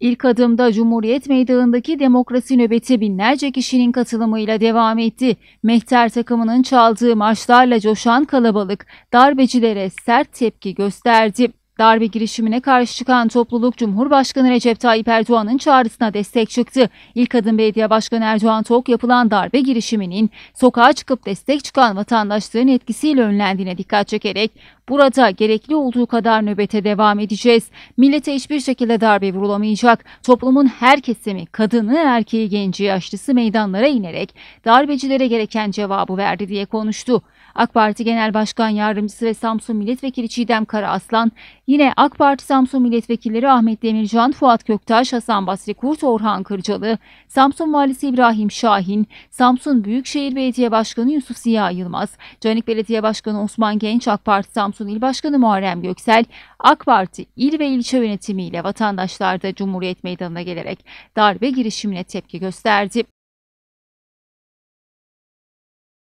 İlk adımda Cumhuriyet Meydanı'ndaki demokrasi nöbeti binlerce kişinin katılımıyla devam etti. Mehter takımının çaldığı maçlarla coşan kalabalık darbecilere sert tepki gösterdi. Darbe girişimine karşı çıkan topluluk Cumhurbaşkanı Recep Tayyip Erdoğan'ın çağrısına destek çıktı. İlk adım Belediye Başkanı Erdoğan Tok yapılan darbe girişiminin sokağa çıkıp destek çıkan vatandaşların etkisiyle önlendiğine dikkat çekerek burada gerekli olduğu kadar nöbete devam edeceğiz. Millete hiçbir şekilde darbe vurulamayacak. Toplumun her kesimi kadını, erkeği, genci, yaşlısı meydanlara inerek darbecilere gereken cevabı verdi diye konuştu. AK Parti Genel Başkan Yardımcısı ve Samsun Milletvekili Çiğdem Karaaslan Yine AK Parti Samsun Milletvekilleri Ahmet Demircan, Fuat Köktaş, Hasan Basri Kurt, Orhan Kırcalı, Samsun Valisi İbrahim Şahin, Samsun Büyükşehir Belediye Başkanı Yusuf Ziya Yılmaz, Canik Belediye Başkanı Osman Genç, AK Parti Samsun İl Başkanı Muharrem Göksel, AK Parti il ve ilçe yönetimiyle vatandaşlar da Cumhuriyet Meydanı'na gelerek darbe girişimine tepki gösterdi.